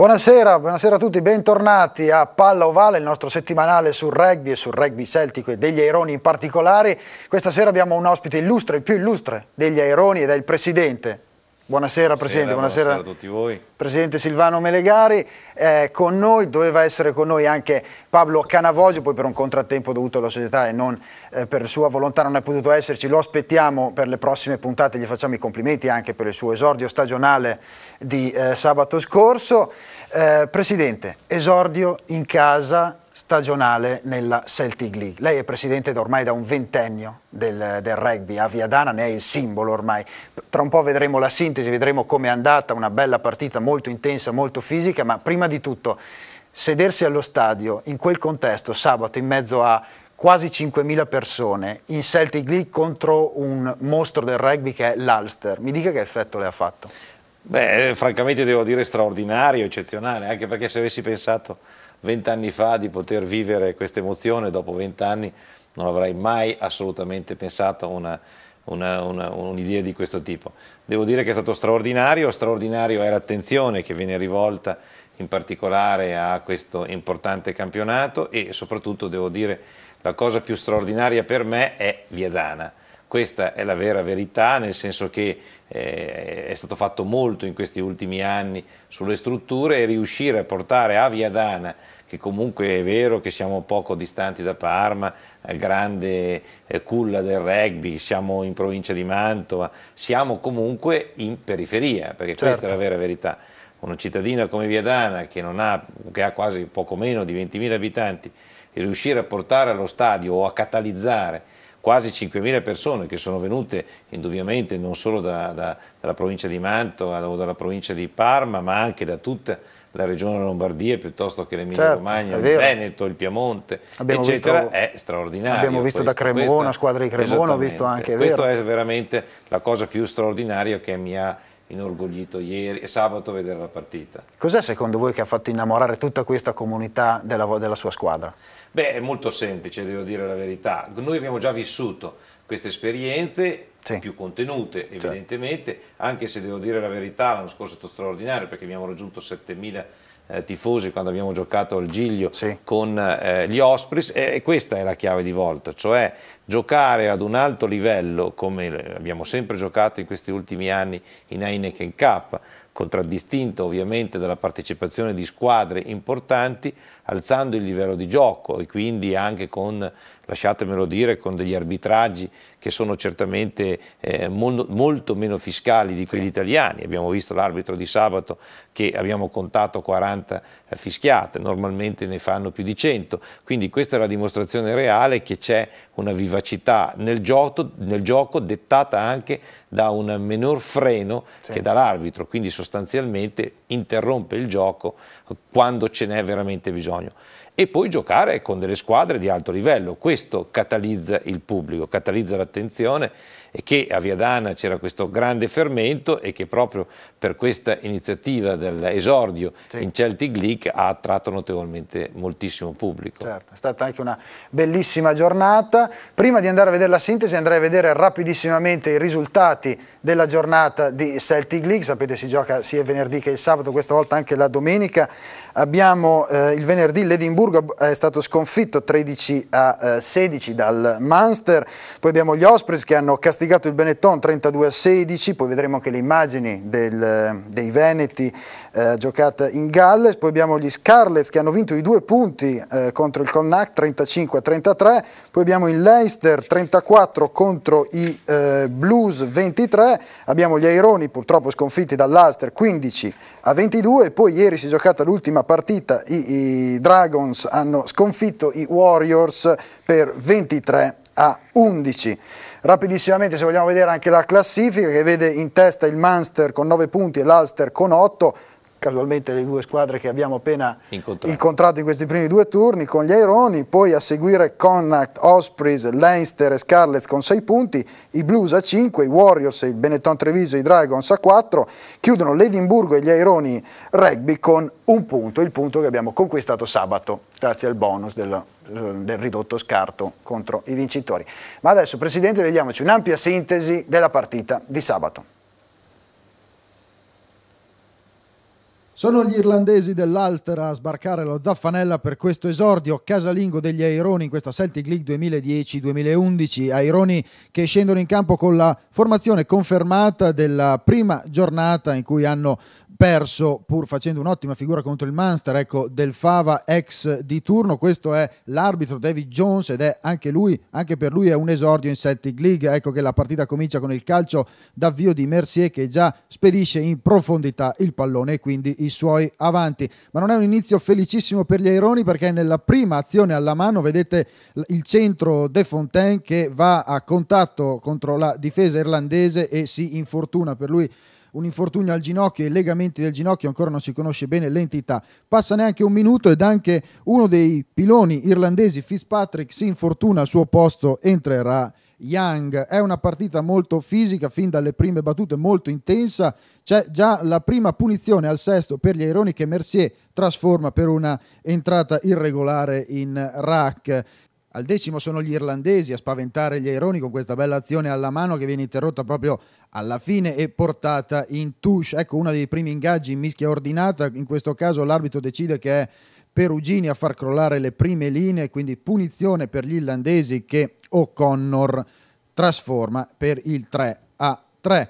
Buonasera, buonasera a tutti, bentornati a Palla Ovale, il nostro settimanale sul rugby e sul rugby celtico e degli aironi in particolare. Questa sera abbiamo un ospite illustre, il più illustre degli aironi ed è il presidente Buonasera Presidente, buonasera, buonasera, a tutti voi. Presidente Silvano Melegari, eh, con noi, doveva essere con noi anche Pablo Canavosio, poi per un contrattempo dovuto alla società e non eh, per sua volontà non è potuto esserci, lo aspettiamo per le prossime puntate, gli facciamo i complimenti anche per il suo esordio stagionale di eh, sabato scorso. Eh, Presidente, esordio in casa stagionale nella Celtic League. Lei è presidente da ormai da un ventennio del, del rugby, a Viadana ne è il simbolo ormai. Tra un po' vedremo la sintesi, vedremo come è andata, una bella partita molto intensa, molto fisica, ma prima di tutto sedersi allo stadio in quel contesto sabato in mezzo a quasi 5.000 persone in Celtic League contro un mostro del rugby che è l'Ulster. Mi dica che effetto le ha fatto. Beh, francamente devo dire straordinario, eccezionale, anche perché se avessi pensato vent'anni fa di poter vivere questa emozione, dopo vent'anni non avrei mai assolutamente pensato a un'idea di questo tipo. Devo dire che è stato straordinario, straordinario è l'attenzione che viene rivolta in particolare a questo importante campionato e soprattutto devo dire la cosa più straordinaria per me è Viadana questa è la vera verità, nel senso che eh, è stato fatto molto in questi ultimi anni sulle strutture e riuscire a portare a Viadana che comunque è vero che siamo poco distanti da Parma, eh, grande eh, culla del rugby, siamo in provincia di Mantova, siamo comunque in periferia, perché certo. questa è la certo. vera verità. Una cittadina come Viadana, che, ha, che ha quasi poco meno di 20.000 abitanti, riuscire a portare allo stadio o a catalizzare quasi 5.000 persone che sono venute indubbiamente non solo da, da, dalla provincia di Mantova o dalla provincia di Parma, ma anche da tutta la regione Lombardia piuttosto che l'Emilia certo, Romagna, il Veneto, il Piemonte, abbiamo eccetera, visto, è straordinario. Abbiamo visto questo, da Cremona, questa, squadra di Cremona, ho visto anche Questa è veramente la cosa più straordinaria che mi ha inorgoglito ieri e sabato a vedere la partita. Cos'è secondo voi che ha fatto innamorare tutta questa comunità della, della sua squadra? Beh, è molto semplice, devo dire la verità. Noi abbiamo già vissuto queste esperienze sì. più contenute evidentemente, certo. anche se devo dire la verità, l'anno scorso è stato straordinario perché abbiamo raggiunto 7000 eh, tifosi quando abbiamo giocato al Giglio sì. con eh, gli Ospreys e questa è la chiave di volta, cioè giocare ad un alto livello, come abbiamo sempre giocato in questi ultimi anni in Heineken Cup, contraddistinto ovviamente dalla partecipazione di squadre importanti, alzando il livello di gioco e quindi anche con, lasciatemelo dire, con degli arbitraggi che sono certamente eh, molto, molto, meno fiscali di quelli sì. italiani. Abbiamo visto l'arbitro di sabato che abbiamo contato 40 eh, fischiate, normalmente ne fanno più di 100, quindi questa è la dimostrazione reale che c'è una vivacità nel gioco, nel gioco, dettata anche da un menor freno sì. che dall'arbitro, quindi sostanzialmente interrompe il gioco quando ce n'è veramente bisogno e poi giocare con delle squadre di alto livello. Questo catalizza il pubblico, catalizza l'attenzione e che a Viadana c'era questo grande fermento e che proprio per questa iniziativa dell'esordio sì. in Celtic League ha attratto notevolmente moltissimo pubblico. Certo, è stata anche una bellissima giornata. Prima di andare a vedere la sintesi andrei a vedere rapidissimamente i risultati della giornata di Celtic League, sapete si gioca sia il venerdì che il sabato, questa volta anche la domenica. Abbiamo eh, il venerdì l'Edimburgo eh, è stato sconfitto 13 a eh, 16 dal Munster, poi abbiamo gli Ospreys che hanno castellato castigato il Benetton 32 a 16, poi vedremo anche le immagini del, dei Veneti eh, giocata in Galles, poi abbiamo gli Scarlets che hanno vinto i due punti eh, contro il Connacht 35 a 33, poi abbiamo il Leicester 34 contro i eh, Blues 23, abbiamo gli Aironi purtroppo sconfitti dall'Ulster 15 a 22, poi ieri si è giocata l'ultima partita, i, i Dragons hanno sconfitto i Warriors per 23 a 11. Rapidissimamente se vogliamo vedere anche la classifica che vede in testa il Munster con 9 punti e l'Ulster con 8, casualmente le due squadre che abbiamo appena incontrato. incontrato. in questi primi due turni con gli Aironi, poi a seguire Connacht, Ospreys, Leinster e Scarlets con 6 punti, i Blues a 5, i Warriors, il Benetton Treviso e i Dragons a 4, chiudono l'Edimburgo e gli Aironi Rugby con un punto, il punto che abbiamo conquistato sabato grazie al bonus del eh, del ridotto scarto contro i vincitori. Ma adesso Presidente vediamoci un'ampia sintesi della partita di sabato. Sono gli irlandesi dell'Ulster a sbarcare lo Zaffanella per questo esordio casalingo degli Aironi in questa Celtic League 2010-2011. Aironi che scendono in campo con la formazione confermata della prima giornata in cui hanno perso pur facendo un'ottima figura contro il Munster, ecco, del Fava ex di turno, questo è l'arbitro David Jones ed è anche lui, anche per lui è un esordio in Celtic League, ecco che la partita comincia con il calcio d'avvio di Mercier che già spedisce in profondità il pallone e quindi i suoi avanti, ma non è un inizio felicissimo per gli Aironi perché nella prima azione alla mano vedete il centro De Fontaine che va a contatto contro la difesa irlandese e si infortuna per lui un infortunio al ginocchio e i legamenti del ginocchio, ancora non si conosce bene l'entità. Passa neanche un minuto ed anche uno dei piloni irlandesi, Fitzpatrick, si infortuna al suo posto, entrerà Young. È una partita molto fisica, fin dalle prime battute molto intensa. C'è già la prima punizione al sesto per gli aironi che Mercier trasforma per una entrata irregolare in rack. Al decimo sono gli irlandesi a spaventare gli aironi con questa bella azione alla mano che viene interrotta proprio alla fine e portata in touche. Ecco, uno dei primi ingaggi in mischia ordinata, in questo caso l'arbitro decide che è Perugini a far crollare le prime linee, quindi punizione per gli irlandesi che O'Connor trasforma per il 3 a 3.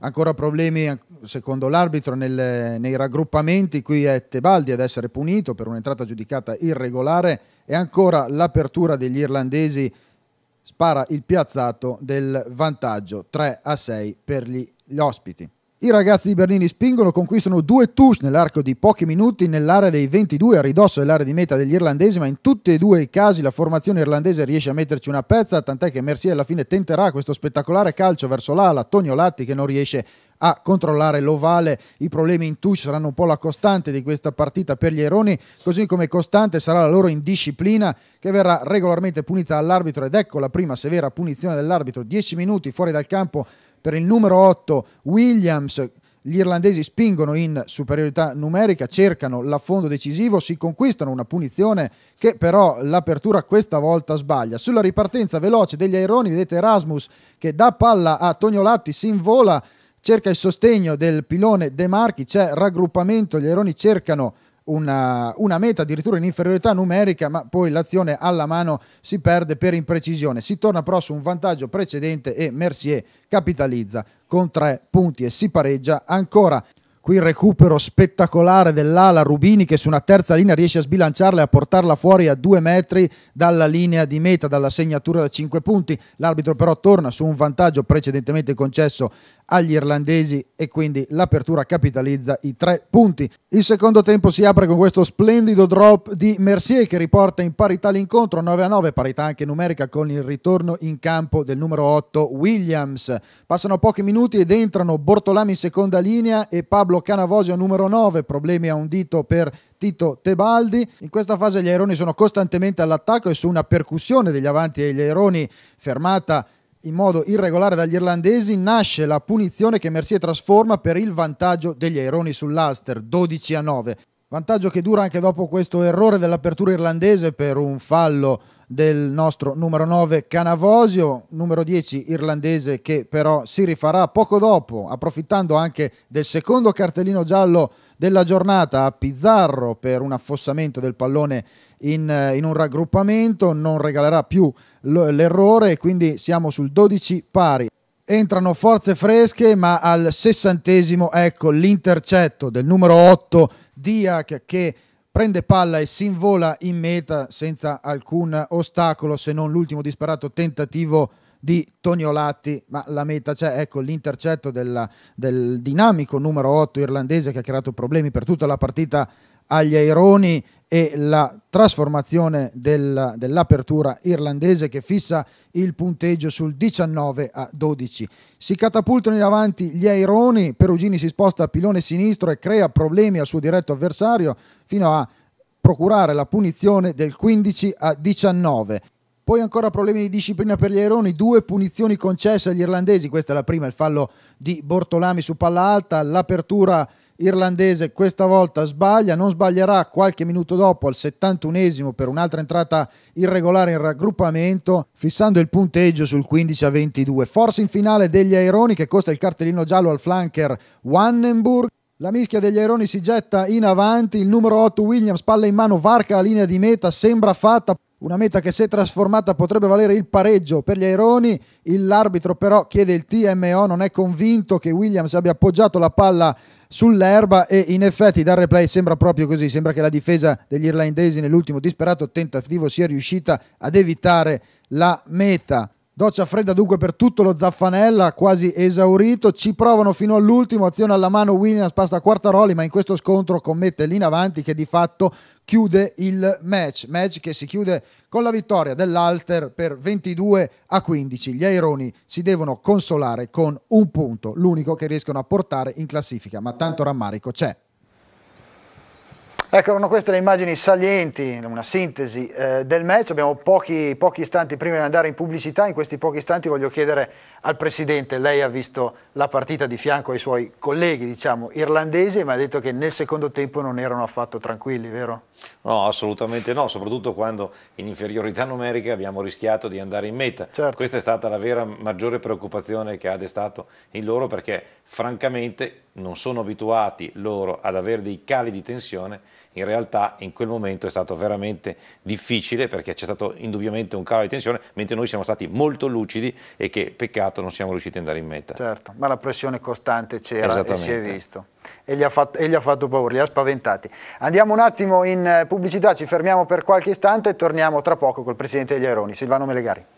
Ancora problemi, secondo l'arbitro, nel, nei raggruppamenti. Qui è Tebaldi ad essere punito per un'entrata giudicata irregolare e ancora l'apertura degli irlandesi spara il piazzato del vantaggio 3 a 6 per gli, gli ospiti. I ragazzi di Bernini spingono, conquistano due touch nell'arco di pochi minuti nell'area dei 22 a ridosso dell'area di meta degli irlandesi, ma in tutti e due i casi la formazione irlandese riesce a metterci una pezza, tant'è che Mercier alla fine tenterà questo spettacolare calcio verso l'ala, Tonio Latti che non riesce a controllare l'ovale. I problemi in touch saranno un po' la costante di questa partita per gli Eroni, così come costante sarà la loro indisciplina che verrà regolarmente punita dall'arbitro ed ecco la prima severa punizione dell'arbitro, 10 minuti fuori dal campo per il numero 8 Williams gli irlandesi spingono in superiorità numerica, cercano l'affondo decisivo, si conquistano una punizione che però l'apertura questa volta sbaglia. Sulla ripartenza veloce degli aironi vedete Erasmus che dà palla a Tognolatti, si invola cerca il sostegno del pilone De Marchi, c'è raggruppamento, gli aeroni cercano una, uh, una, meta addirittura in inferiorità numerica, ma poi l'azione alla mano si perde per imprecisione. Si torna però su un vantaggio precedente e Mercier capitalizza con tre punti e si pareggia ancora Qui il recupero spettacolare dell'ala Rubini che su una terza linea riesce a sbilanciarla e a portarla fuori a due metri dalla linea di meta, dalla segnatura da cinque punti. L'arbitro però torna su un vantaggio precedentemente concesso agli irlandesi e quindi l'apertura capitalizza i tre punti. Il secondo tempo si apre con questo splendido drop di Mercier che riporta in parità l'incontro 9 a 9, parità anche numerica con il ritorno in campo del numero 8 Williams. Passano pochi minuti ed entrano Bortolami in seconda linea e Pablo Paolo Canavosio numero 9, problemi a un dito per Tito Tebaldi. In questa fase gli aironi sono costantemente all'attacco e su una percussione degli avanti degli aironi fermata in modo irregolare dagli irlandesi nasce la punizione che Mercier trasforma per il vantaggio degli aironi sull'Aster 12 a 9. Vantaggio che dura anche dopo questo errore dell'apertura irlandese per un fallo del nostro numero 9 Canavosio, numero 10 irlandese che però si rifarà poco dopo, approfittando anche del secondo cartellino giallo della giornata a Pizzarro per un affossamento del pallone in, eh, in un raggruppamento, non regalerà più l'errore e quindi siamo sul 12 pari entrano forze fresche, ma al sessantesimo ecco l'intercetto del numero 8 Diak che prende palla e si invola in meta senza alcun ostacolo se non l'ultimo disperato tentativo di Toniolatti, ma la meta c'è, ecco l'intercetto della, del dinamico numero 8 irlandese che ha creato problemi per tutta la partita agli aironi e la trasformazione del, dell'apertura irlandese che fissa il punteggio sul 19 a 12. Si catapultano in avanti gli aironi, Perugini si sposta a pilone sinistro e crea problemi al suo diretto avversario fino a procurare la punizione del 15 a 19. Poi ancora problemi di disciplina per gli aironi, due punizioni concesse agli irlandesi, questa è la prima, il fallo di Bortolami su palla alta, l'apertura irlandese questa volta sbaglia, non sbaglierà qualche minuto dopo al 71esimo per un'altra entrata irregolare in raggruppamento, fissando il punteggio sul 15 a 22. Forse in finale degli aeroni che costa il cartellino giallo al flanker Wannenburg. La mischia degli aeroni si getta in avanti, il numero 8 Williams palla in mano, varca la linea di meta, sembra fatta, una meta che se trasformata potrebbe valere il pareggio per gli aironi, l'arbitro però chiede il TMO, non è convinto che Williams abbia appoggiato la palla sull'erba e in effetti dal replay sembra proprio così, sembra che la difesa degli irlandesi nell'ultimo disperato tentativo sia riuscita ad evitare la meta Doccia fredda dunque per tutto lo Zaffanella, quasi esaurito. Ci provano fino all'ultimo, azione alla mano, Williams passa a Quartaroli, ma in questo scontro commette l'inavanti che di fatto chiude il match. Match che si chiude con la vittoria dell'Alster per 22 a 15. Gli Aironi si devono consolare con un punto, l'unico che riescono a portare in classifica, ma tanto rammarico c'è. Ecco, erano queste le immagini salienti, una sintesi eh, del match. Abbiamo pochi, pochi, istanti prima di andare in pubblicità. In questi pochi istanti voglio chiedere al Presidente, lei ha visto la partita di fianco ai suoi colleghi, diciamo, irlandesi, ma ha detto che nel secondo tempo non erano affatto tranquilli, vero? No, assolutamente no, soprattutto quando in inferiorità numerica abbiamo rischiato di andare in meta. Certo. Questa è stata la vera maggiore preoccupazione che ha destato in loro perché francamente non sono abituati loro ad avere dei cali di tensione, in realtà in quel momento è stato veramente difficile perché c'è stato indubbiamente un calo di tensione, mentre noi siamo stati molto lucidi e che peccato non siamo riusciti ad andare in meta. Certo, ma la pressione costante c'era e si è visto. E gli, ha fatto, e gli ha fatto paura, li ha spaventati. Andiamo un attimo in eh, pubblicità, ci fermiamo per qualche istante e torniamo tra poco col Presidente degli Aeroni, Silvano Melegari.